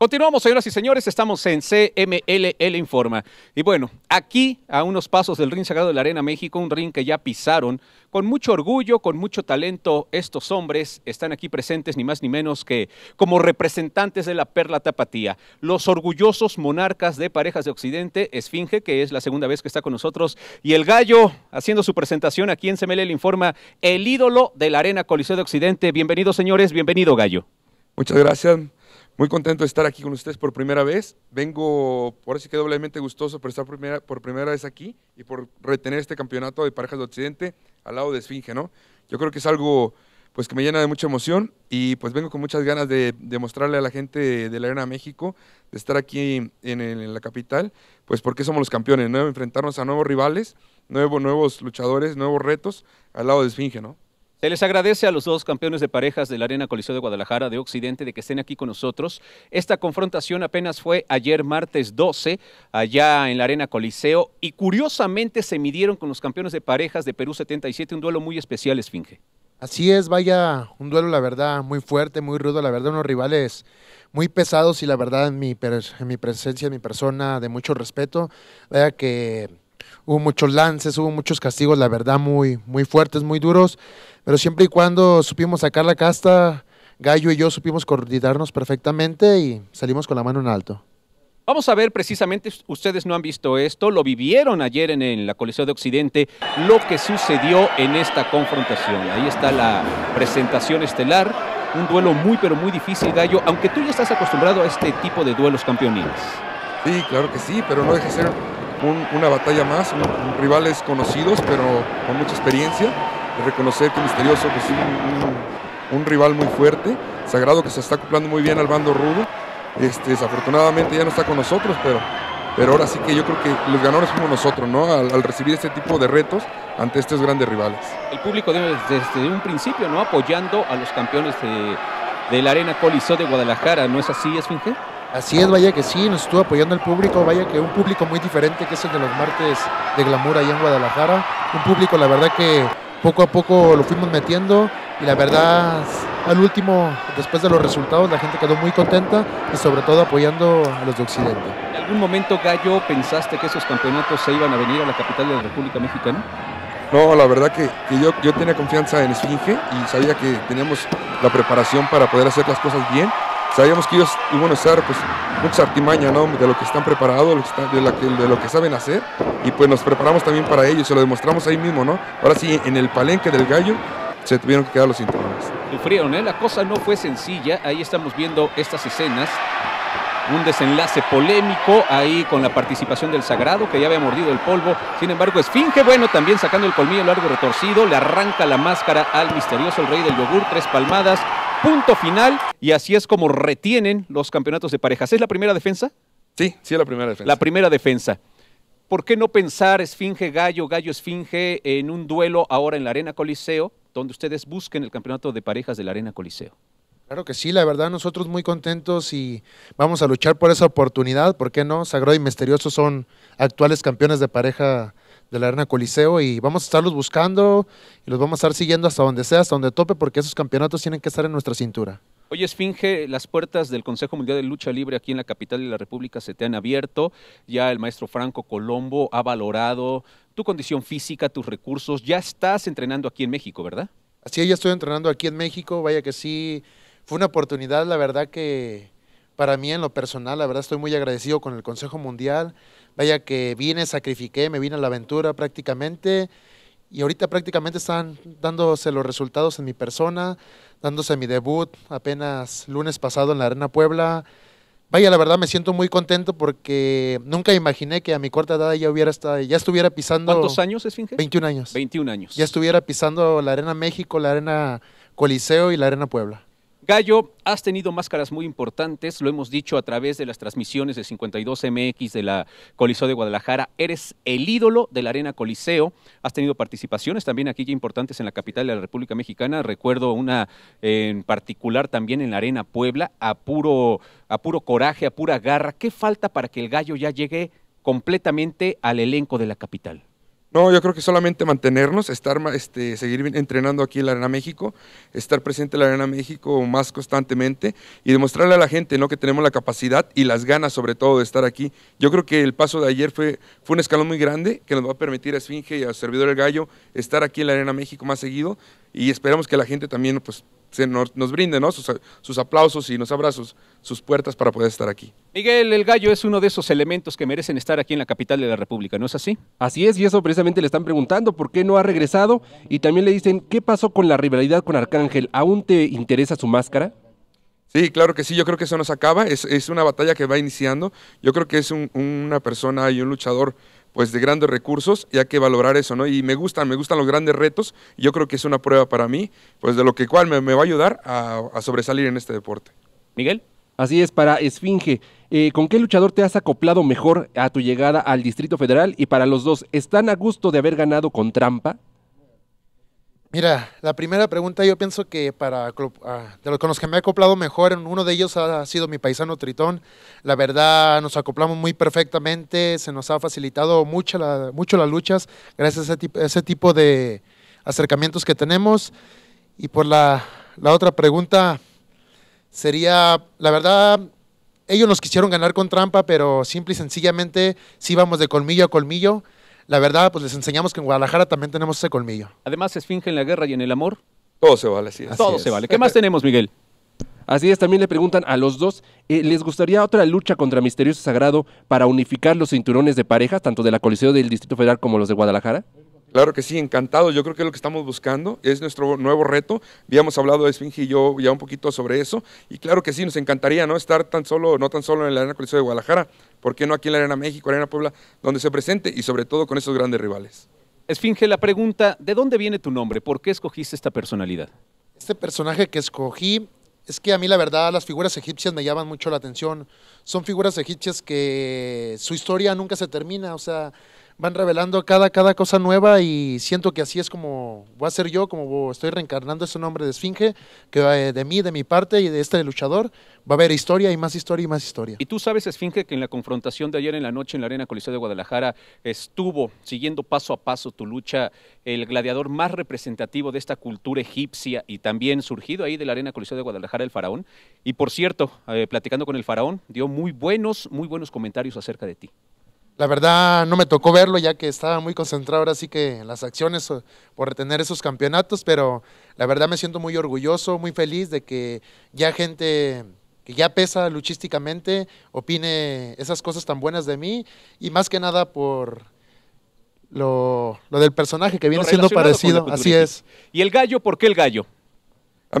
Continuamos, señoras y señores, estamos en CMLL Informa. Y bueno, aquí, a unos pasos del ring sagrado de la Arena México, un ring que ya pisaron, con mucho orgullo, con mucho talento, estos hombres están aquí presentes ni más ni menos que como representantes de la Perla Tapatía, los orgullosos monarcas de Parejas de Occidente, Esfinge, que es la segunda vez que está con nosotros, y el gallo haciendo su presentación aquí en CMLL Informa, el ídolo de la Arena Coliseo de Occidente. Bienvenidos, señores, bienvenido, gallo. Muchas gracias. Muy contento de estar aquí con ustedes por primera vez. Vengo, por así que doblemente gustoso por estar primera, por primera vez aquí y por retener este campeonato de parejas de Occidente al lado de Esfinge, ¿no? Yo creo que es algo pues que me llena de mucha emoción y pues vengo con muchas ganas de, mostrarle a la gente de, la Arena México, de estar aquí en, la capital, pues porque somos los campeones, ¿no? Enfrentarnos a nuevos rivales, nuevos, nuevos luchadores, nuevos retos al lado de Esfinge, ¿no? Se les agradece a los dos campeones de parejas de la Arena Coliseo de Guadalajara de Occidente de que estén aquí con nosotros. Esta confrontación apenas fue ayer martes 12 allá en la Arena Coliseo y curiosamente se midieron con los campeones de parejas de Perú 77, un duelo muy especial, Esfinge. Así es, vaya, un duelo la verdad muy fuerte, muy rudo, la verdad unos rivales muy pesados y la verdad en mi, presencia, en mi persona, de mucho respeto, vaya que hubo muchos lances, hubo muchos castigos, la verdad, muy, muy fuertes, muy duros, pero siempre y cuando supimos sacar la casta, Gallo y yo supimos coordinarnos perfectamente y salimos con la mano en alto. Vamos a ver precisamente, ustedes no han visto esto, lo vivieron ayer en, la Coliseo de Occidente, lo que sucedió en esta confrontación. Ahí está la presentación estelar, un duelo muy pero muy difícil, Gallo, aunque tú ya estás acostumbrado a este tipo de duelos campeoniles. Sí, claro que sí, pero no deja ser una batalla más, rivales conocidos, pero con mucha experiencia. Reconocer que Misterioso es pues, un, un, rival muy fuerte, Sagrado que se está acoplando muy bien al bando rudo. Este, desafortunadamente ya no está con nosotros, pero, pero ahora sí que yo creo que los ganadores somos nosotros, ¿no? Al, recibir este tipo de retos ante estos grandes rivales. El público desde un principio, ¿no? Apoyando a los campeones de, la Arena Coliseo de Guadalajara, ¿no es así, Esfinge? Así es, vaya que sí, nos estuvo apoyando el público, vaya que un público muy diferente que es el de los martes de glamour allá en Guadalajara. Un público, la verdad que poco a poco lo fuimos metiendo y la verdad al último, después de los resultados, la gente quedó muy contenta y sobre todo apoyando a los de Occidente. ¿En algún momento, Gallo, pensaste que esos campeonatos se iban a venir a la capital de la República Mexicana? No, la verdad que, yo, yo tenía confianza en Esfinge y sabía que teníamos la preparación para poder hacer las cosas bien sabíamos que ellos iban a usar pues, mucha artimaña ¿no? de lo que están preparados, de, lo que saben hacer, y pues nos preparamos también para ello, se lo demostramos ahí mismo, ¿no? Ahora sí, en el palenque del gallo se tuvieron que quedar los cinturones. Sufrieron, ¿eh? La cosa no fue sencilla, ahí estamos viendo estas escenas. Un desenlace polémico ahí con la participación del Sagrado, que ya había mordido el polvo. Sin embargo, Esfinge, bueno, también sacando el colmillo largo retorcido, le arranca la máscara al misterioso, el rey del yogur, tres palmadas, punto final y así es como retienen los campeonatos de parejas. ¿Es la primera defensa? Sí, sí es la primera defensa. La primera defensa. ¿Por qué no pensar Esfinge Gallo, Gallo Esfinge en un duelo ahora en la Arena Coliseo, donde ustedes busquen el campeonato de parejas de la Arena Coliseo? Claro que sí, la verdad nosotros muy contentos y vamos a luchar por esa oportunidad, ¿por qué no? Sagrado y Misterioso son actuales campeones de pareja de la Arena Coliseo y vamos a estarlos buscando y los vamos a estar siguiendo hasta donde sea, hasta donde tope, porque esos campeonatos tienen que estar en nuestra cintura. Hoy Esfinge, las puertas del Consejo Mundial de Lucha Libre aquí en la capital de la República se te han abierto. Ya el maestro Franco Colombo ha valorado tu condición física, tus recursos. Ya estás entrenando aquí en México, ¿verdad? Así ya estoy entrenando aquí en México. Vaya que sí, fue una oportunidad, la verdad que para mí en lo personal, la verdad estoy muy agradecido con el Consejo Mundial. Vaya que vine, sacrifiqué, me vine a la aventura prácticamente y ahorita prácticamente están dándose los resultados en mi persona, dándose mi debut apenas lunes pasado en la Arena Puebla. Vaya, la verdad me siento muy contento porque nunca imaginé que a mi corta edad ya hubiera estado, ya estuviera pisando. ¿Cuántos años es Finge? 21 años. 21 años. Ya estuviera pisando la Arena México, la Arena Coliseo y la Arena Puebla. Gallo, has tenido máscaras muy importantes, lo hemos dicho a través de las transmisiones de 52MX de la Coliseo de Guadalajara. Eres el ídolo de la Arena Coliseo. Has tenido participaciones también aquí ya importantes en la capital de la República Mexicana. Recuerdo una eh, en particular también en la Arena Puebla, a puro, a puro coraje, a pura garra. ¿Qué falta para que el Gallo ya llegue completamente al elenco de la capital? No, yo creo que solamente mantenernos, estar, este, seguir entrenando aquí en la Arena México, estar presente en la Arena México más constantemente y demostrarle a la gente ¿no? que tenemos la capacidad y las ganas sobre todo de estar aquí. Yo creo que el paso de ayer fue, fue un escalón muy grande que nos va a permitir a Esfinge y a Servidor El Gallo estar aquí en la Arena México más seguido y esperamos que la gente también pues, se nos, brinde sus, aplausos y nos abra sus, puertas para poder estar aquí. Miguel, el gallo es uno de esos elementos que merecen estar aquí en la capital de la República, ¿no es así? Así es, y eso precisamente le están preguntando por qué no ha regresado y también le dicen, ¿qué pasó con la rivalidad con Arcángel? ¿Aún te interesa su máscara? Sí, claro que sí, yo creo que eso nos acaba, es, es una batalla que va iniciando, yo creo que es una persona y un luchador pues de grandes recursos y hay que valorar eso, ¿no? Y me gustan, me gustan los grandes retos, yo creo que es una prueba para mí, pues de lo que cual me, va a ayudar a, sobresalir en este deporte. Miguel. Así es, para Esfinge, eh, ¿con qué luchador te has acoplado mejor a tu llegada al Distrito Federal? Y para los dos, ¿están a gusto de haber ganado con trampa? Mira, la primera pregunta yo pienso que para ah, de los con los que me he acoplado mejor, uno de ellos ha sido mi paisano Tritón. La verdad, nos acoplamos muy perfectamente, se nos ha facilitado mucho, mucho las luchas gracias a ese, tipo de acercamientos que tenemos. Y por la, la otra pregunta sería, la verdad, ellos nos quisieron ganar con trampa, pero simple y sencillamente sí vamos de colmillo a colmillo la verdad, pues les enseñamos que en Guadalajara también tenemos ese colmillo. Además, se esfinge en la guerra y en el amor. Todo se vale, sí. Todo se vale. ¿Qué más tenemos, Miguel? Así es, también le preguntan a los dos, eh, ¿les gustaría otra lucha contra Misterioso Sagrado para unificar los cinturones de parejas, tanto de la Coliseo del Distrito Federal como los de Guadalajara? Claro que sí, encantado. Yo creo que es lo que estamos buscando, es nuestro nuevo reto. Habíamos hablado de Esfinge y yo ya un poquito sobre eso. Y claro que sí, nos encantaría no estar tan solo, no tan solo en la Arena Coliseo de Guadalajara, ¿por qué no aquí en la Arena México, Arena Puebla, donde se presente y sobre todo con esos grandes rivales? Esfinge, la pregunta, ¿de dónde viene tu nombre? ¿Por qué escogiste esta personalidad? Este personaje que escogí es que a mí la verdad las figuras egipcias me llaman mucho la atención. Son figuras egipcias que su historia nunca se termina, o sea, van revelando cada, cada cosa nueva y siento que así es como voy a ser yo, como estoy reencarnando ese nombre de Esfinge, que eh, de mí, de mi parte y de este luchador, va a haber historia y más historia y más historia. Y tú sabes, Esfinge, que en la confrontación de ayer en la noche en la Arena Coliseo de Guadalajara estuvo siguiendo paso a paso tu lucha el gladiador más representativo de esta cultura egipcia y también surgido ahí de la Arena Coliseo de Guadalajara, el faraón. Y por cierto, eh, platicando con el faraón, dio muy buenos, muy buenos comentarios acerca de ti. La verdad no me tocó verlo ya que estaba muy concentrado ahora sí que en las acciones por retener esos campeonatos, pero la verdad me siento muy orgulloso, muy feliz de que ya gente que ya pesa luchísticamente opine esas cosas tan buenas de mí y más que nada por lo, lo del personaje que viene siendo parecido, así es. ¿Y el gallo? ¿Por qué el gallo?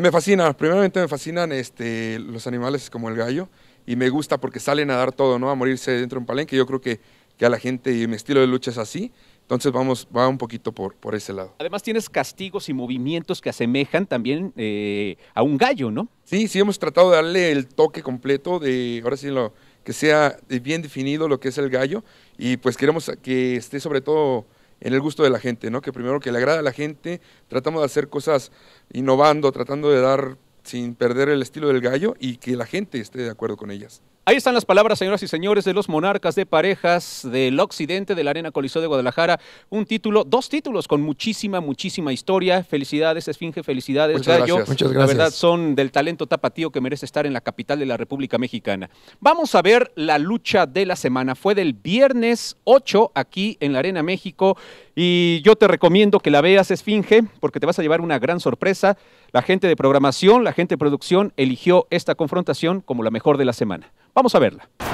me fascina, primeramente me fascinan este, los animales como el gallo y me gusta porque salen a dar todo, ¿no? A morirse dentro de un palenque. Yo creo que que a la gente y mi estilo de lucha es así. Entonces vamos, va un poquito por, por ese lado. Además tienes castigos y movimientos que asemejan también eh, a un gallo, ¿no? Sí, sí, hemos tratado de darle el toque completo de, ahora sí, lo, que sea bien definido lo que es el gallo y pues queremos que esté sobre todo en el gusto de la gente, ¿no? Que primero que le agrada a la gente, tratamos de hacer cosas innovando, tratando de dar sin perder el estilo del gallo y que la gente esté de acuerdo con ellas. Ahí están las palabras, señoras y señores, de los monarcas de parejas del occidente de la Arena Coliseo de Guadalajara. Un título, dos títulos con muchísima, muchísima historia. Felicidades, Esfinge, felicidades, Muchas Gallo. Gracias. Muchas gracias. La verdad son del talento tapatío que merece estar en la capital de la República Mexicana. Vamos a ver la lucha de la semana. Fue del viernes 8 aquí en la Arena México y yo te recomiendo que la veas, Esfinge, porque te vas a llevar una gran sorpresa. La gente de programación, la gente de producción eligió esta confrontación como la mejor de la semana. Vamos a verla.